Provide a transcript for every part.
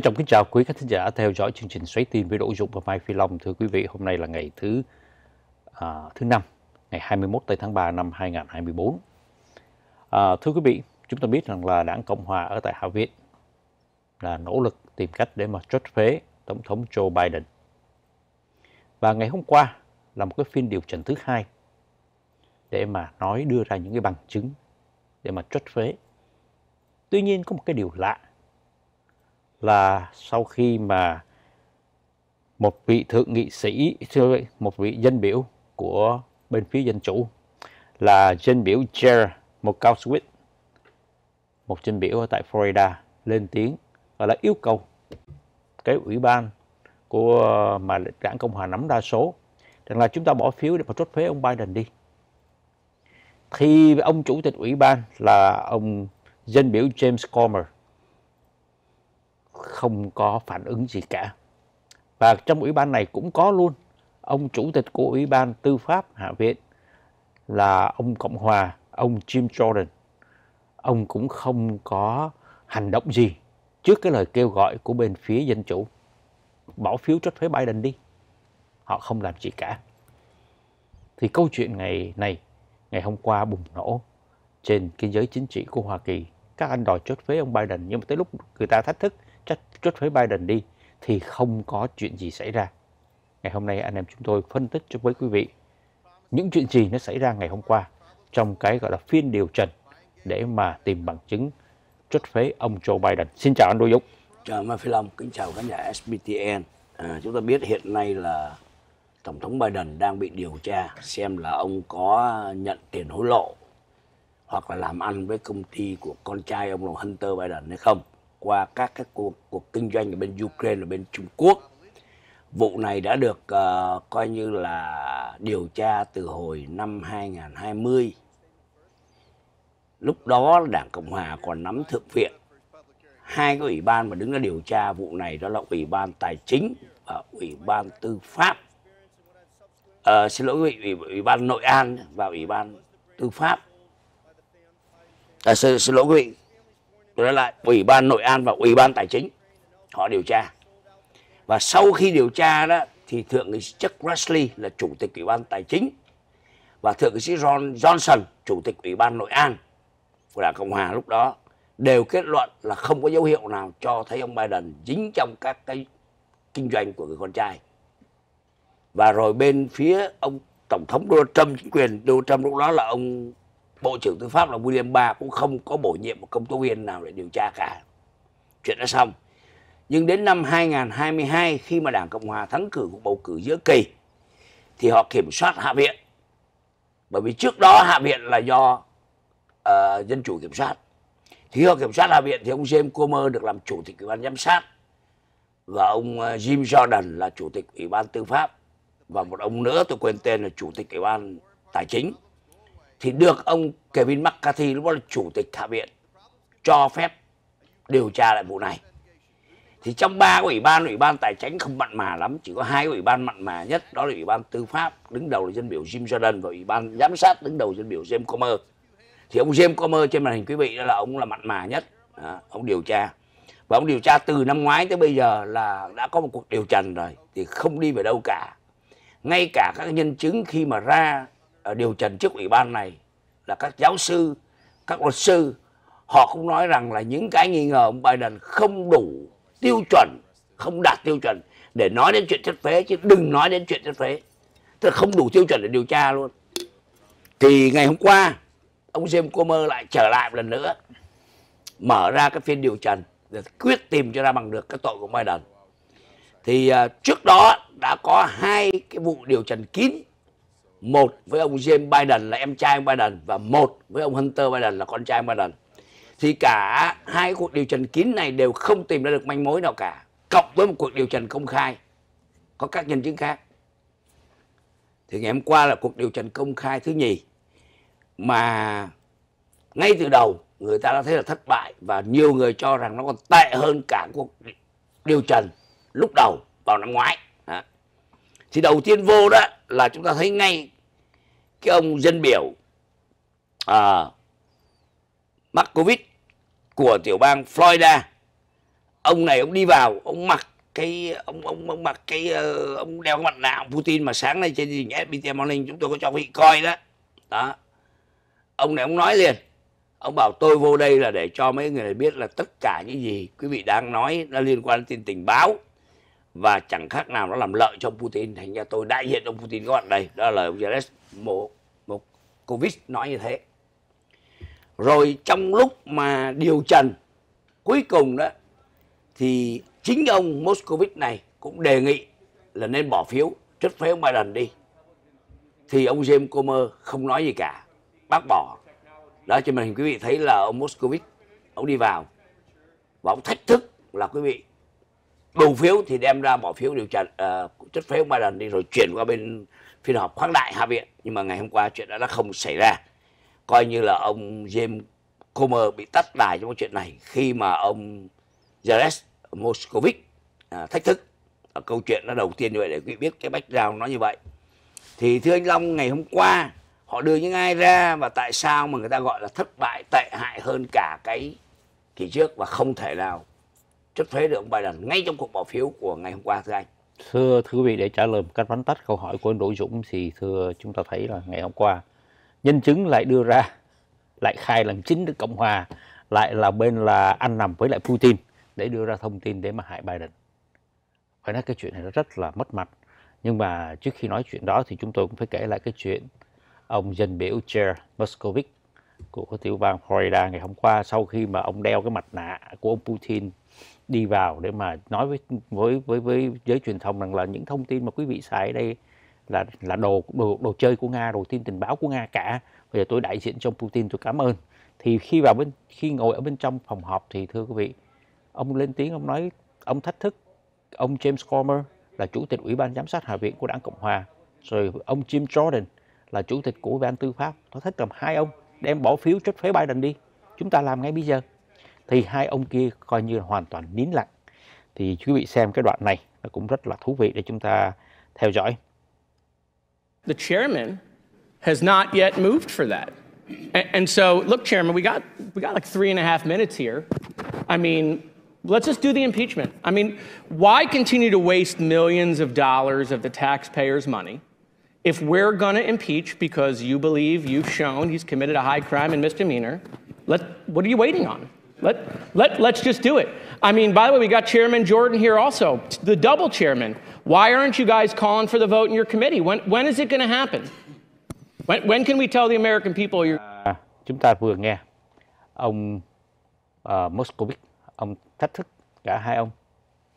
Trân trọng kính chào quý khán thính giả theo dõi chương trình Xoáy tin với Đỗ Dụng và Mai Phi Long. Thưa quý vị, hôm nay là ngày thứ à, thứ năm, ngày 21 tây tháng 3 năm 2024. À, thưa quý vị, chúng ta biết rằng là đảng Cộng hòa ở tại Hạ viện là nỗ lực tìm cách để mà trách phế tổng thống Joe Biden. Và ngày hôm qua là một cái phiên điều trần thứ hai để mà nói đưa ra những cái bằng chứng để mà trách phế. Tuy nhiên có một cái điều lạ là sau khi mà một vị thượng nghị sĩ, một vị dân biểu của bên phía Dân Chủ là dân biểu Jer Mokowicz, một dân biểu ở tại Florida lên tiếng gọi là yêu cầu cái ủy ban của mà đảng Cộng hòa nắm đa số rằng là chúng ta bỏ phiếu để mà chốt phế ông Biden đi. Thì ông chủ tịch ủy ban là ông dân biểu James Comer không có phản ứng gì cả. Và trong ủy ban này cũng có luôn ông chủ tịch của ủy ban tư pháp hạ viện là ông Cộng Hòa, ông Jim Jordan. Ông cũng không có hành động gì trước cái lời kêu gọi của bên phía dân chủ. Bỏ phiếu cho thuế Biden đi. Họ không làm gì cả. Thì câu chuyện ngày này, ngày hôm qua bùng nổ trên cái giới chính trị của Hoa Kỳ. Các anh đòi chốt thuế ông Biden nhưng mà tới lúc người ta thách thức trách với Biden đi thì không có chuyện gì xảy ra. Ngày hôm nay anh em chúng tôi phân tích cho với quý vị những chuyện gì nó xảy ra ngày hôm qua trong cái gọi là phiên điều trần để mà tìm bằng chứng trách phế ông Joe Biden. Xin chào anh Đô Dũng. Chào Mai Phi Long, kính chào khán giả SBTN. À, chúng ta biết hiện nay là Tổng thống Biden đang bị điều tra xem là ông có nhận tiền hối lộ hoặc là làm ăn với công ty của con trai ông là Hunter Biden hay không qua các cái cuộc cuộc kinh doanh ở bên Ukraine và bên Trung Quốc. Vụ này đã được uh, coi như là điều tra từ hồi năm 2020. Lúc đó Đảng Cộng hòa còn nắm thượng viện. Hai cái ủy ban mà đứng ra điều tra vụ này đó là Ủy ban Tài chính và Ủy ban Tư pháp. Uh, xin lỗi quý vị, ủy, ủy ban Nội an và Ủy ban Tư pháp. À, xin, xin lỗi quý vị, tôi nói lại ủy ban nội an và ủy ban tài chính họ điều tra và sau khi điều tra đó thì thượng nghị sĩ Chuck Grassley là chủ tịch ủy ban tài chính và thượng nghị sĩ John Johnson chủ tịch ủy ban nội an của đảng cộng hòa lúc đó đều kết luận là không có dấu hiệu nào cho thấy ông Biden dính trong các cái kinh doanh của người con trai và rồi bên phía ông tổng thống Donald Trump chính quyền Donald Trump lúc đó là ông Bộ trưởng Tư pháp là William Barr cũng không có bổ nhiệm một công tố viên nào để điều tra cả. Chuyện đã xong. Nhưng đến năm 2022 khi mà Đảng Cộng Hòa thắng cử cuộc bầu cử giữa kỳ thì họ kiểm soát Hạ viện. Bởi vì trước đó Hạ viện là do uh, dân chủ kiểm soát. Thì họ kiểm soát Hạ viện thì ông James Comer được làm chủ tịch Ủy ban giám sát và ông ờ, Jim Jordan là chủ tịch Ủy ban Tư pháp và một ông nữa tôi quên tên là chủ tịch Ủy ban Tài chính thì được ông Kevin McCarthy lúc đó là chủ tịch hạ viện cho phép điều tra lại vụ này thì trong ba ủy ban ủy ban tài chính không mặn mà lắm chỉ có hai ủy ban mặn mà nhất đó là ủy ban tư pháp đứng đầu là dân biểu Jim Jordan và ủy ban giám sát đứng đầu dân biểu James Comer thì ông James Comer trên màn hình quý vị đó là ông là mặn mà nhất à, ông điều tra và ông điều tra từ năm ngoái tới bây giờ là đã có một cuộc điều trần rồi thì không đi về đâu cả ngay cả các nhân chứng khi mà ra Ờ, điều trần trước ủy ban này là các giáo sư, các luật sư họ cũng nói rằng là những cái nghi ngờ ông Biden không đủ tiêu chuẩn, không đạt tiêu chuẩn để nói đến chuyện chất phế chứ đừng nói đến chuyện chất phế. Tức là không đủ tiêu chuẩn để điều tra luôn. Thì ngày hôm qua ông James Comer lại trở lại một lần nữa mở ra cái phiên điều trần để quyết tìm cho ra bằng được cái tội của Biden. Thì uh, trước đó đã có hai cái vụ điều trần kín một với ông James Biden là em trai ông Biden và một với ông Hunter Biden là con trai ông Biden thì cả hai cuộc điều trần kín này đều không tìm ra được manh mối nào cả cộng với một cuộc điều trần công khai có các nhân chứng khác thì ngày hôm qua là cuộc điều trần công khai thứ nhì mà ngay từ đầu người ta đã thấy là thất bại và nhiều người cho rằng nó còn tệ hơn cả cuộc điều trần lúc đầu vào năm ngoái thì đầu tiên vô đó là chúng ta thấy ngay cái ông dân biểu à, covid của tiểu bang Florida ông này ông đi vào ông mặc cái ông ông ông mặc cái ờ, ông đeo cái mặt nạ ông Putin mà sáng nay trên gì nhé BT Morning chúng tôi có cho vị coi đó đó ông này ông nói liền ông bảo tôi vô đây là để cho mấy người này biết là tất cả những gì quý vị đang nói nó liên quan đến tin tình báo và chẳng khác nào nó làm lợi cho ông Putin thành ra tôi đại diện ông Putin các bạn đây đó là lời ông Zelensky một Covid nói như thế rồi trong lúc mà điều trần cuối cùng đó thì chính ông Moscovic này cũng đề nghị là nên bỏ phiếu trất phế ông Biden đi thì ông James Comer không nói gì cả bác bỏ đó cho mình quý vị thấy là ông Moscovic ông đi vào và ông thách thức là quý vị đủ phiếu thì đem ra bỏ phiếu điều trần uh, ờ, chất phiếu ba lần đi rồi chuyển qua bên phiên họp khoáng đại hạ viện nhưng mà ngày hôm qua chuyện đó đã không xảy ra coi như là ông James Comer bị tắt đài trong chuyện này khi mà ông Jared Moscovic à, thách thức à, câu chuyện nó đầu tiên như vậy để quý biết cái background nó như vậy thì thưa anh Long ngày hôm qua họ đưa những ai ra và tại sao mà người ta gọi là thất bại tệ hại hơn cả cái kỳ trước và không thể nào trước thuế được ông Biden ngay trong cuộc bỏ phiếu của ngày hôm qua thưa anh? Thưa thưa quý vị, để trả lời một cách vắn tắt câu hỏi của anh Đỗ Dũng thì thưa chúng ta thấy là ngày hôm qua nhân chứng lại đưa ra lại khai là chính nước Cộng Hòa lại là bên là ăn nằm với lại Putin để đưa ra thông tin để mà hại Biden. Phải nói cái chuyện này nó rất là mất mặt. Nhưng mà trước khi nói chuyện đó thì chúng tôi cũng phải kể lại cái chuyện ông dân biểu Chair Moscovic của tiểu bang Florida ngày hôm qua sau khi mà ông đeo cái mặt nạ của ông Putin đi vào để mà nói với với với với giới truyền thông rằng là những thông tin mà quý vị xài ở đây là là đồ đồ đồ chơi của Nga, đồ tin tình báo của Nga cả. Bây giờ tôi đại diện trong Putin tôi cảm ơn. Thì khi vào bên khi ngồi ở bên trong phòng họp thì thưa quý vị, ông lên tiếng ông nói ông thách thức ông James Comer là chủ tịch Ủy ban giám sát Hạ viện của Đảng Cộng hòa, rồi ông Jim Jordan là chủ tịch của Ủy ban Tư pháp, nó thách làm hai ông đem bỏ phiếu trách phế Biden đi chúng ta làm ngay bây giờ thì hai ông kia coi như hoàn toàn nín lặng thì quý vị xem cái đoạn này nó cũng rất là thú vị để chúng ta theo dõi The chairman has not yet moved for that. And so, look, Chairman, we got we got like three and a half minutes here. I mean, Let's just do the impeachment. I mean, why continue to waste millions of dollars of the taxpayers' money If we're going to impeach because you believe you've shown he's committed a high crime and misdemeanor, let, what are you waiting on? Let, let, let's just do it. I mean, by the way, we got Chairman Jordan here also, the double chairman. Why aren't you guys calling for the vote in your committee? When, when is it going to happen? When, when can we tell the American people you're. À, chúng ta vừa nghe ông uh, ông thách thức cả hai ông.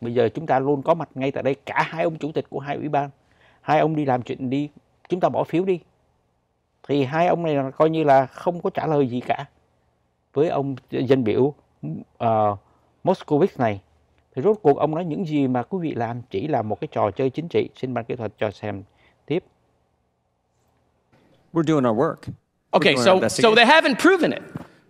Bây giờ chúng ta luôn có mặt ngay tại đây, cả hai ông chủ tịch của hai ủy ban. hai ông đi làm chuyện đi chúng ta bỏ phiếu đi thì hai ông này coi như là không có trả lời gì cả với ông dân biểu uh, ờ, Moscovic này thì rốt cuộc ông nói những gì mà quý vị làm chỉ là một cái trò chơi chính trị xin ban kỹ thuật cho xem tiếp We're doing our work. Okay, so so they haven't proven it,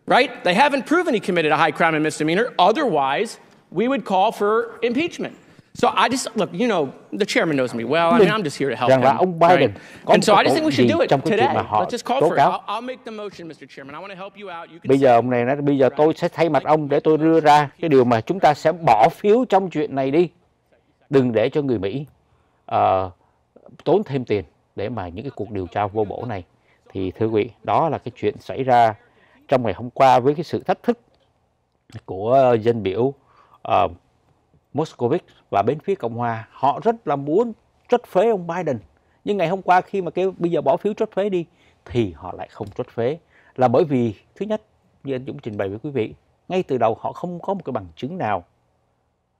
right? They haven't proven he committed a high crime and misdemeanor. Otherwise, we would call for impeachment. So I just look, you know, the chairman knows me well. I mean, I'm just here to help rằng him. Là ông Biden right? có And so I just think we should do it trong cái today. Chuyện mà họ Let's just call for cáo. it. I'll, I'll make the motion, Mr. Chairman. I want to help you out. You can bây giờ ông này nói, bây giờ tôi sẽ thay mặt ông để tôi đưa ra cái điều mà chúng ta sẽ bỏ phiếu trong chuyện này đi. Đừng để cho người Mỹ uh, tốn thêm tiền để mà những cái cuộc điều tra vô bổ này. Thì thưa quý vị, đó là cái chuyện xảy ra trong ngày hôm qua với cái sự thách thức của dân biểu uh, Moscovic và bên phía Cộng hòa họ rất là muốn trất phế ông Biden nhưng ngày hôm qua khi mà kêu bây giờ bỏ phiếu trất phế đi thì họ lại không trất phế là bởi vì thứ nhất như anh Dũng trình bày với quý vị ngay từ đầu họ không có một cái bằng chứng nào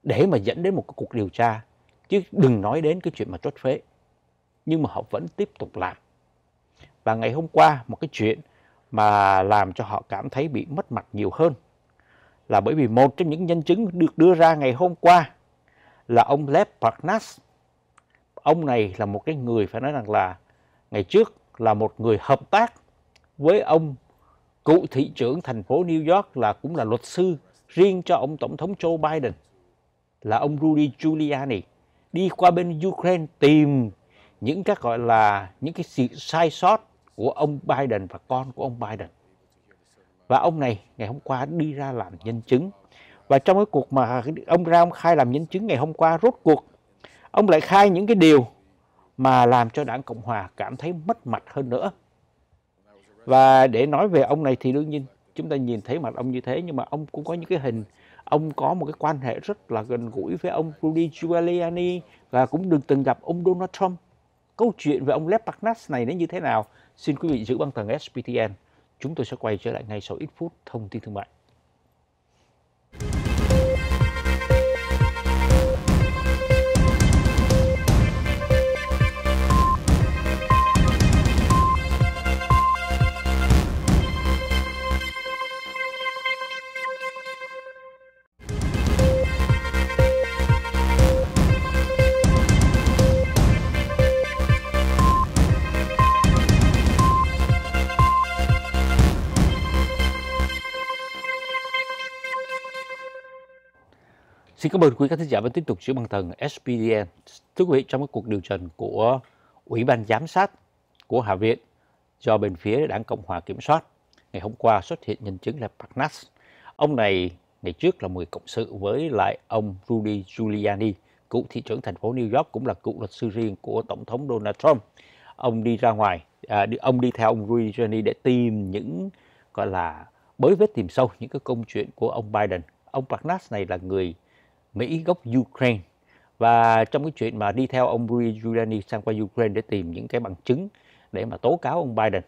để mà dẫn đến một cái cuộc điều tra chứ đừng nói đến cái chuyện mà trất phế nhưng mà họ vẫn tiếp tục làm và ngày hôm qua một cái chuyện mà làm cho họ cảm thấy bị mất mặt nhiều hơn là bởi vì một trong những nhân chứng được đưa ra ngày hôm qua là ông Lev Parnas. Ông này là một cái người phải nói rằng là ngày trước là một người hợp tác với ông cựu thị trưởng thành phố New York là cũng là luật sư riêng cho ông Tổng thống Joe Biden là ông Rudy Giuliani đi qua bên Ukraine tìm những các gọi là những cái sự sai sót của ông Biden và con của ông Biden và ông này ngày hôm qua đi ra làm nhân chứng và trong cái cuộc mà ông ra ông khai làm nhân chứng ngày hôm qua rốt cuộc ông lại khai những cái điều mà làm cho đảng cộng hòa cảm thấy mất mặt hơn nữa và để nói về ông này thì đương nhiên chúng ta nhìn thấy mặt ông như thế nhưng mà ông cũng có những cái hình ông có một cái quan hệ rất là gần gũi với ông Rudy Giuliani và cũng được từng gặp ông Donald Trump. Câu chuyện về ông Lev Parnas này nó như thế nào? Xin quý vị giữ băng tầng SPTN. Chúng tôi sẽ quay trở lại ngay sau ít phút thông tin thương mại. Xin cảm ơn quý khán thính giả vẫn tiếp tục giữ bằng thần SPDN. Thưa quý vị, trong cái cuộc điều trần của Ủy ban Giám sát của Hạ viện do bên phía đảng Cộng hòa kiểm soát, ngày hôm qua xuất hiện nhân chứng là Parnas. Ông này ngày trước là người cộng sự với lại ông Rudy Giuliani, cựu thị trưởng thành phố New York cũng là cựu luật sư riêng của Tổng thống Donald Trump. Ông đi ra ngoài, à, ông đi theo ông Rudy Giuliani để tìm những gọi là bới vết tìm sâu những cái công chuyện của ông Biden. Ông Parnas này là người Mỹ gốc Ukraine và trong cái chuyện mà đi theo ông Rudy Giuliani sang qua Ukraine để tìm những cái bằng chứng để mà tố cáo ông Biden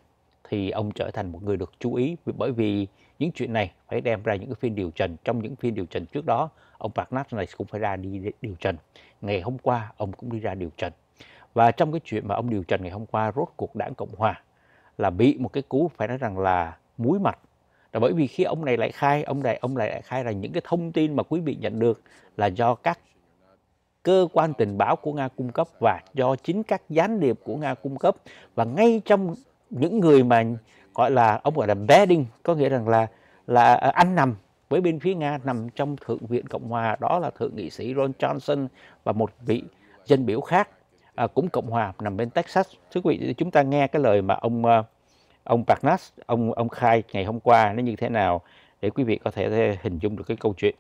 thì ông trở thành một người được chú ý bởi vì những chuyện này phải đem ra những cái phiên điều trần trong những phiên điều trần trước đó ông Barnett này cũng phải ra đi điều trần ngày hôm qua ông cũng đi ra điều trần và trong cái chuyện mà ông điều trần ngày hôm qua rốt cuộc đảng Cộng hòa là bị một cái cú phải nói rằng là muối mặt là bởi vì khi ông này lại khai ông này ông này lại khai là những cái thông tin mà quý vị nhận được là do các cơ quan tình báo của Nga cung cấp và do chính các gián điệp của Nga cung cấp và ngay trong những người mà gọi là ông gọi là bedding có nghĩa rằng là là anh à, nằm với bên phía Nga nằm trong Thượng viện Cộng hòa đó là Thượng nghị sĩ Ron Johnson và một vị dân biểu khác à, cũng Cộng hòa nằm bên Texas. Thưa quý vị chúng ta nghe cái lời mà ông uh, ông Parnas ông ông khai ngày hôm qua nó như thế nào để quý vị có thể hình dung được cái câu chuyện.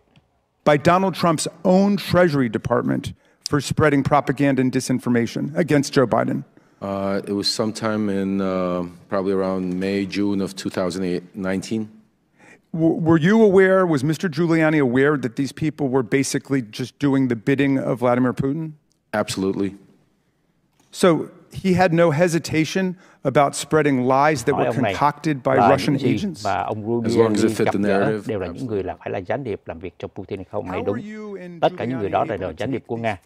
By Donald Trump's own Treasury Department for spreading propaganda and disinformation against Joe Biden. Uh, it was sometime in uh, probably around May, June of 2019. W- were you aware, was Mr. Giuliani aware that these people were basically just doing the bidding of Vladimir Putin? Absolutely. So he had no hesitation about spreading lies that were concocted by Russian agents? As long as it fit the narrative. Đều là những người là phải là gián điệp làm việc cho Putin hay không này đúng. Tất cả những người đó là gián điệp của Nga.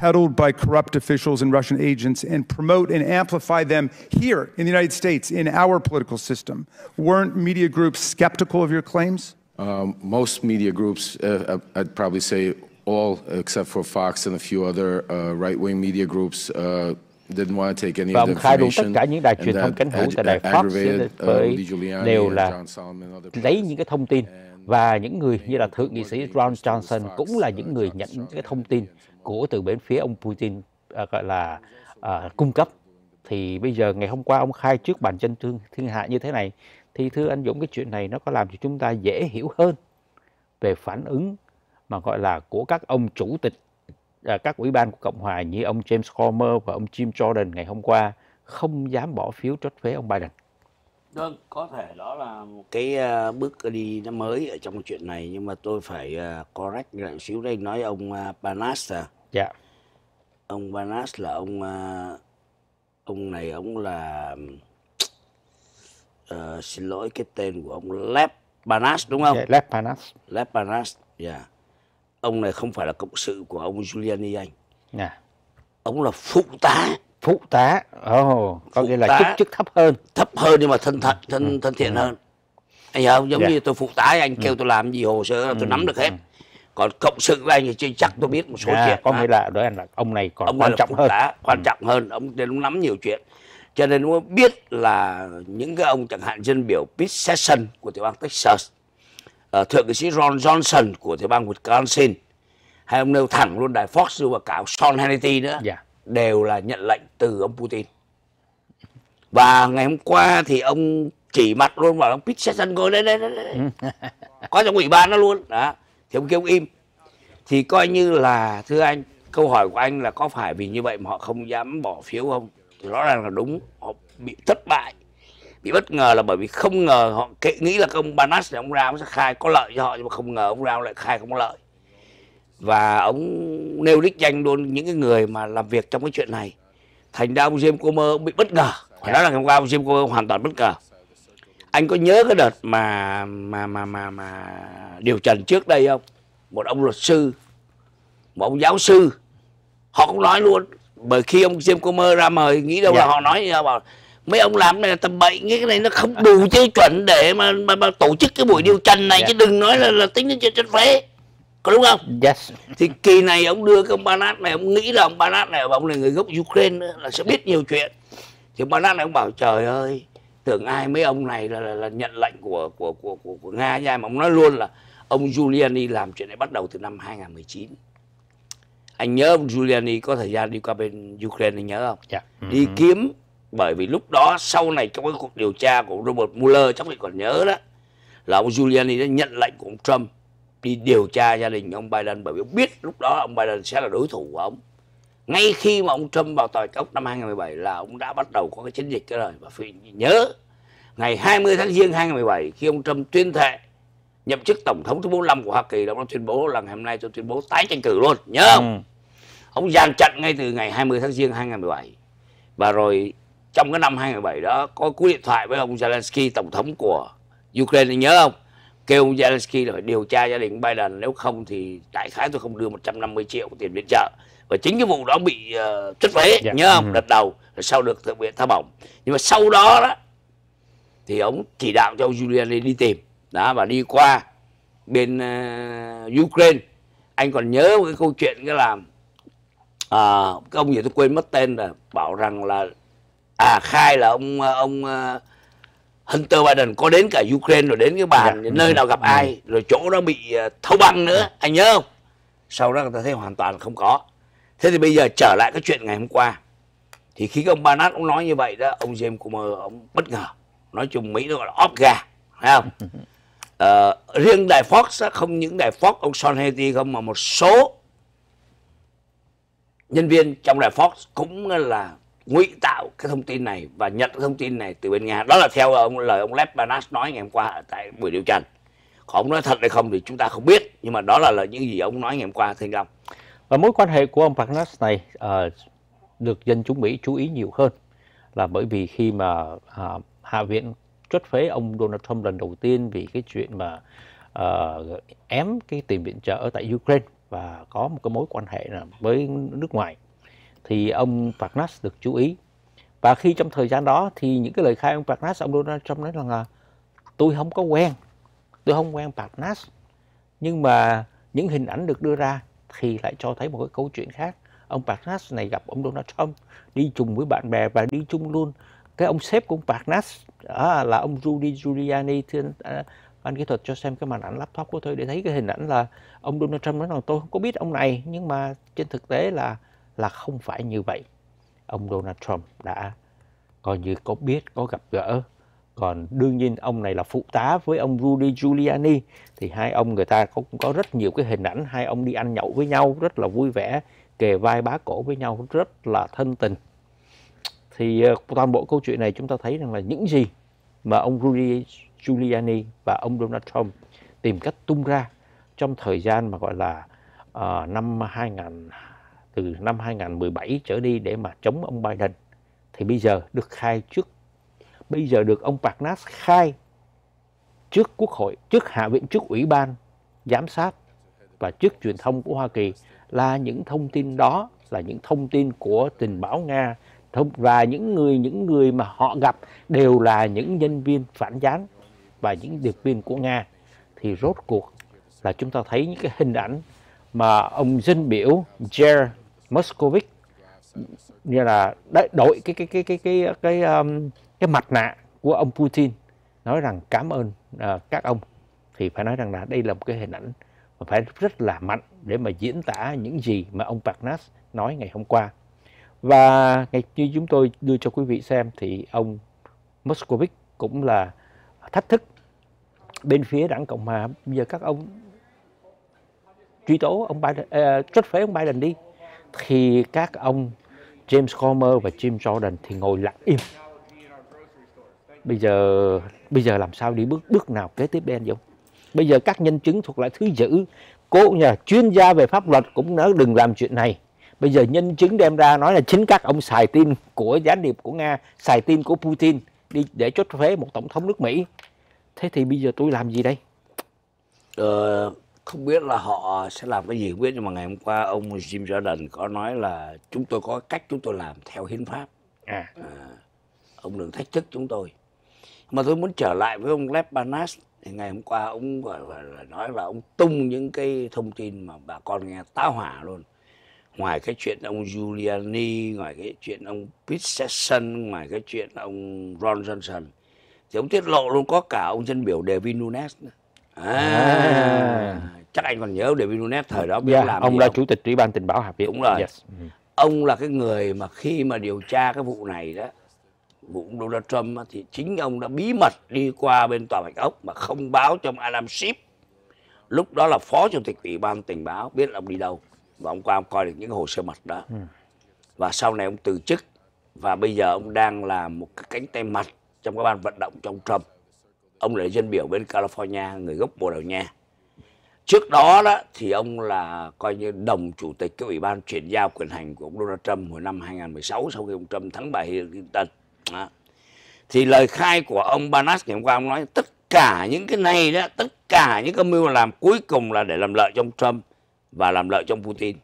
peddled by corrupt officials and Russian agents and promote and amplify them here in the United States, in our political system. Weren't media groups skeptical of your claims? Um, most media groups, uh, uh I'd probably say, all except for Fox and a few other uh, right-wing media groups uh, didn't want to take any và ông khai đủ tất cả những đài truyền thông cánh hữu tại đài Fox với uh, đều là lấy những cái thông tin và những người như là thượng nghị sĩ Ron Johnson cũng là uh, những người nhận những cái thông tin của từ bên phía ông Putin à, gọi là à, cung cấp thì bây giờ ngày hôm qua ông khai trước bàn chân thương thiên hạ như thế này thì thưa anh Dũng cái chuyện này nó có làm cho chúng ta dễ hiểu hơn về phản ứng mà gọi là của các ông chủ tịch à, các ủy ban của Cộng hòa như ông James Comer và ông Jim Jordan ngày hôm qua không dám bỏ phiếu trách phế ông Biden. Đó, vâng, có thể đó là một cái uh, bước đi nó mới ở trong chuyện này nhưng mà tôi phải uh, correct lại xíu đây nói ông uh, Panas à. Dạ. Ông Banas là ông uh, ông này ông là uh, xin lỗi cái tên của ông Lep Banas đúng không? Yeah, dạ, Lep Panas. Lep Panas, dạ. Yeah ông này không phải là cộng sự của ông Giuliani anh nè, ông là phụ tá phụ tá oh, có phụ nghĩa là chức chức thấp hơn thấp hơn nhưng mà thân thân thân, ừ. thân thiện ừ. hơn anh hiểu không giống yeah. Dạ. như tôi phụ tá anh kêu ừ. tôi làm gì hồ sơ là ừ. tôi ừ. nắm được hết ừ. còn cộng sự với anh thì chắc tôi biết một số à, chuyện có nghĩa là đó là ông này còn ông quan trọng hơn tá, quan ừ. trọng hơn ông nên nắm nhiều chuyện cho nên ông biết là những cái ông chẳng hạn dân biểu Pete Sessions của tiểu bang Texas uh, thượng nghị sĩ Ron Johnson của tiểu bang Wisconsin hay ông nêu thẳng luôn đài Fox và cả Sean Hannity nữa yeah. Dạ. đều là nhận lệnh từ ông Putin và ngày hôm qua thì ông chỉ mặt luôn vào ông Pete Sessions ngồi đây đây đây, đây. có trong ủy ban nó luôn đó thì ông kêu ông im thì coi như là thưa anh câu hỏi của anh là có phải vì như vậy mà họ không dám bỏ phiếu không thì rõ ràng là đúng họ bị thất bại bị bất ngờ là bởi vì không ngờ họ kệ nghĩ là ông Banas này ông ra ông sẽ khai có lợi cho họ nhưng mà không ngờ ông ra lại khai không có lợi và ông nêu đích danh luôn những cái người mà làm việc trong cái chuyện này thành ra ông James Comer bị bất ngờ phải nói là hôm qua ông James Comer hoàn toàn bất ngờ anh có nhớ cái đợt mà mà mà mà mà điều trần trước đây không một ông luật sư một ông giáo sư họ cũng nói luôn bởi khi ông James Comer ra mời nghĩ đâu yeah. là dạ. họ nói bảo mấy ông làm này là tầm bậy cái này nó không đủ tiêu chuẩn để mà, mà, mà tổ chức cái buổi điều tranh này yeah. Dạ. chứ đừng nói là, là tính đến chuyện tranh phế có đúng không yes. thì kỳ này ông đưa cái ông Banat này ông nghĩ là ông Banat này ông là người gốc Ukraine nữa, là sẽ biết nhiều chuyện thì Banat này ông bảo trời ơi tưởng ai mấy ông này là, là, là nhận lệnh của của của của, của Nga nha mà ông nói luôn là ông Giuliani làm chuyện này bắt đầu từ năm 2019 anh nhớ ông Giuliani có thời gian đi qua bên Ukraine anh nhớ không yeah. Dạ. đi ừ, ừ. kiếm bởi vì lúc đó sau này trong cái cuộc điều tra của Robert Mueller chắc mình còn nhớ đó là ông Giuliani đã nhận lệnh của ông Trump đi điều tra gia đình ông Biden bởi vì biết lúc đó ông Biden sẽ là đối thủ của ông ngay khi mà ông Trump vào tòa cốc năm 2017 là ông đã bắt đầu có cái chiến dịch cái rồi và phải nhớ ngày 20 tháng Giêng 2017 khi ông Trump tuyên thệ nhậm chức tổng thống thứ 45 của Hoa Kỳ đó ông tuyên bố là ngày hôm nay tôi tuyên bố tái tranh cử luôn nhớ không ừ. ông dàn trận ngay từ ngày 20 tháng Giêng 2017 và rồi trong cái năm 2017 đó có cú điện thoại với ông Zelensky tổng thống của Ukraine anh nhớ không kêu ông Zelensky rồi điều tra gia đình Biden nếu không thì đại khái tôi không đưa 150 triệu tiền viện trợ và chính cái vụ đó bị uh, ờ, chất phế yeah. Dạ. nhớ không ừ. đợt đầu rồi sau được thượng viện tha bổng nhưng mà sau đó đó thì ông chỉ đạo cho ông Julian đi tìm đó và đi qua bên uh, Ukraine anh còn nhớ một cái câu chuyện cái làm à, cái ông gì tôi quên mất tên là bảo rằng là à khai là ông ờ, ông ờ, Hunter Biden có đến cả Ukraine rồi đến cái bàn dạ, nơi nào gặp ừ. ai rồi chỗ đó bị ờ, thâu băng nữa dạ. anh nhớ không sau đó người ta thấy hoàn toàn không có thế thì bây giờ trở lại cái chuyện ngày hôm qua thì khi ông Barnett ông nói như vậy đó ông James Comer ông bất ngờ nói chung Mỹ nó gọi là óp gà thấy không ờ, riêng đài Fox không những đài Fox ông Sean Hannity không mà một số nhân viên trong đài Fox cũng là ngụy tạo cái thông tin này và nhận thông tin này từ bên nga đó là theo ông lời ông Lev Parnas nói ngày hôm qua tại buổi điều trần còn ông nói thật hay không thì chúng ta không biết nhưng mà đó là lời những gì ông nói ngày hôm qua thưa ông và mối quan hệ của ông Parnas này uh, được dân chúng Mỹ chú ý nhiều hơn là bởi vì khi mà uh, Hạ viện chốt phế ông Donald Trump lần đầu tiên vì cái chuyện mà uh, ém cái tiền viện trợ ở tại Ukraine và có một cái mối quan hệ là với nước ngoài thì ông Parnas được chú ý. Và khi trong thời gian đó thì những cái lời khai ông Parnas, ông Donald Trump nói rằng tôi không có quen, tôi không quen Parnas. Nhưng mà những hình ảnh được đưa ra thì lại cho thấy một cái câu chuyện khác. Ông Parnas này gặp ông Donald Trump đi chung với bạn bè và đi chung luôn. Cái ông sếp của ông Parnas à, là ông Rudy Giuliani thiên, à, anh kỹ thuật cho xem cái màn ảnh laptop của tôi để thấy cái hình ảnh là ông Donald Trump nói rằng tôi không có biết ông này nhưng mà trên thực tế là là không phải như vậy. Ông Donald Trump đã coi như có biết, có gặp gỡ. Còn đương nhiên ông này là phụ tá với ông Rudy Giuliani thì hai ông người ta cũng có rất nhiều cái hình ảnh hai ông đi ăn nhậu với nhau rất là vui vẻ, kề vai bá cổ với nhau rất là thân tình. Thì ờ, toàn bộ câu chuyện này chúng ta thấy rằng là những gì mà ông Rudy Giuliani và ông Donald Trump tìm cách tung ra trong thời gian mà gọi là uh, năm 2020 từ năm 2017 trở đi để mà chống ông Biden thì bây giờ được khai trước bây giờ được ông Parnas khai trước quốc hội trước hạ viện trước ủy ban giám sát và trước truyền thông của Hoa Kỳ là những thông tin đó là những thông tin của tình báo Nga thông và những người những người mà họ gặp đều là những nhân viên phản gián và những điệp viên của Nga thì rốt cuộc là chúng ta thấy những cái hình ảnh mà ông dân biểu Jer Moscovic như là đội cái cái cái cái cái cái um, cái mặt nạ của ông Putin nói rằng cảm ơn uh, các ông thì phải nói rằng là đây là một cái hình ảnh mà phải rất là mạnh để mà diễn tả những gì mà ông Parnas nói ngày hôm qua và ngày như chúng tôi đưa cho quý vị xem thì ông Moscovic cũng là thách thức bên phía đảng Cộng hòa bây giờ các ông truy tố ông Biden, uh, à, trách phế ông Biden đi khi các ông James Comer và Jim Jordan thì ngồi lặng im bây giờ bây giờ làm sao đi bước bước nào kế tiếp đen Dũng bây giờ các nhân chứng thuộc lại thứ dữ cố nhà chuyên gia về pháp luật cũng nói đừng làm chuyện này bây giờ nhân chứng đem ra nói là chính các ông xài tin của gián điệp của nga xài tin của putin đi để chốt phế một tổng thống nước mỹ thế thì bây giờ tôi làm gì đây ờ, không biết là họ sẽ làm cái gì không biết nhưng mà ngày hôm qua ông Jim Jordan có nói là chúng tôi có cách chúng tôi làm theo hiến pháp à. À, ông đừng thách thức chúng tôi mà tôi muốn trở lại với ông Lev Banas thì ngày hôm qua ông gọi là, nói là ông tung những cái thông tin mà bà con nghe táo hỏa luôn ngoài cái chuyện ông Giuliani ngoài cái chuyện ông Pete Sessions ngoài cái chuyện ông Ron Johnson thì ông tiết lộ luôn có cả ông dân biểu David Nunes nữa À, à, chắc anh còn nhớ để Vinunet thời đó biết yeah, dạ, làm ông là không? chủ tịch ủy ban tình báo Hà Việt đúng rồi yes. Ừ. ông là cái người mà khi mà điều tra cái vụ này đó vụ Donald Trump thì chính ông đã bí mật đi qua bên tòa bạch ốc mà không báo cho ông Adam Schiff lúc đó là phó chủ tịch ủy ban tình báo biết là ông đi đâu và ông qua ông coi được những hồ sơ mật đó ừ. và sau này ông từ chức và bây giờ ông đang làm một cái cánh tay mặt trong cái ban vận động trong Trump ông là dân biểu bên California người gốc Bồ Đào Nha trước đó đó thì ông là coi như đồng chủ tịch cái ủy ban chuyển giao quyền hành của ông Donald Trump hồi năm 2016 sau khi ông Trump thắng bà Hillary Clinton đó. thì lời khai của ông Banas ngày hôm qua ông nói tất cả những cái này đó tất cả những cái mưu làm cuối cùng là để làm lợi trong Trump và làm lợi trong Putin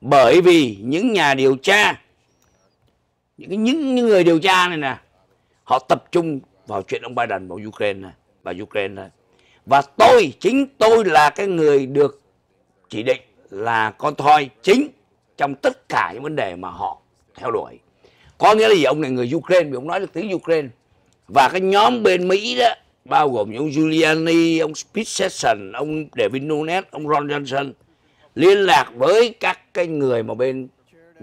bởi vì những nhà điều tra những những những người điều tra này nè họ tập trung vào chuyện ông Biden vào Ukraine và Ukraine Và tôi, chính tôi là cái người được chỉ định là con thoi chính trong tất cả những vấn đề mà họ theo đuổi. Có nghĩa là gì? Ông này người Ukraine, vì ông nói được tiếng Ukraine. Và cái nhóm bên Mỹ đó, bao gồm những Giuliani, ông Pete Sessions, ông David Nunes, ông Ron Johnson, liên lạc với các cái người mà bên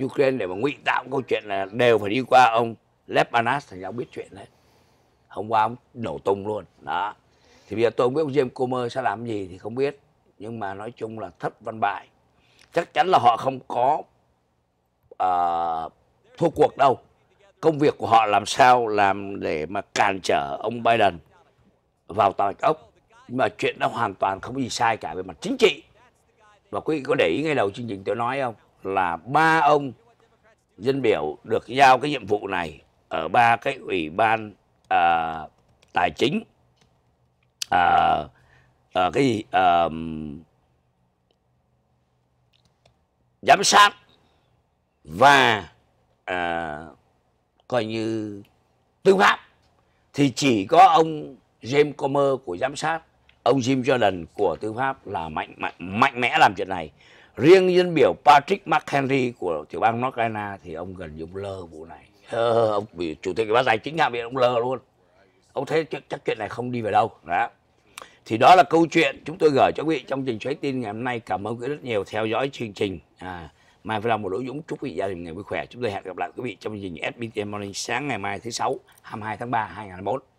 Ukraine để mà ngụy tạo câu chuyện là đều phải đi qua ông Lev Parnas thì ông biết chuyện đấy hôm qua ông nổ tung luôn đó thì bây giờ tôi không biết ông James Comer sẽ làm gì thì không biết nhưng mà nói chung là thất văn bại chắc chắn là họ không có uh, thua cuộc đâu công việc của họ làm sao làm để mà cản trở ông Biden vào tòa ốc mà chuyện đó hoàn toàn không có gì sai cả về mặt chính trị và quý vị có để ý ngay đầu chương trình tôi nói không là ba ông dân biểu được giao cái nhiệm vụ này ở ba cái ủy ban à, tài chính à, à, cái gì à, giám sát và à, coi như tư pháp thì chỉ có ông James Comer của giám sát ông Jim Jordan của tư pháp là mạnh mạnh mạnh mẽ làm chuyện này riêng dân biểu Patrick McHenry của tiểu bang North Carolina thì ông gần như lơ vụ này ờ, ông bị chủ tịch bác giành chính hạ viện ông lờ luôn ông thấy chắc, chắc chuyện này không đi về đâu đó thì đó là câu chuyện chúng tôi gửi cho quý vị trong trình xoáy tin ngày hôm nay cảm ơn quý vị rất nhiều theo dõi chương trình à, mai phải là một đội dũng chúc quý vị gia đình ngày vui khỏe chúng tôi hẹn gặp lại quý vị trong chương trình SBT Morning sáng ngày mai thứ sáu 22 tháng 3 2021